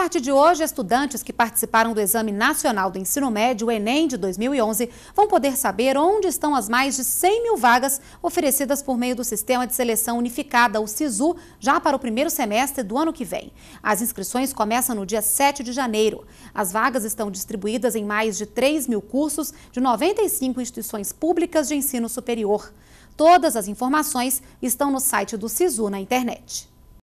A partir de hoje, estudantes que participaram do Exame Nacional do Ensino Médio, Enem, de 2011, vão poder saber onde estão as mais de 100 mil vagas oferecidas por meio do Sistema de Seleção Unificada, o SISU, já para o primeiro semestre do ano que vem. As inscrições começam no dia 7 de janeiro. As vagas estão distribuídas em mais de 3 mil cursos de 95 instituições públicas de ensino superior. Todas as informações estão no site do SISU na internet.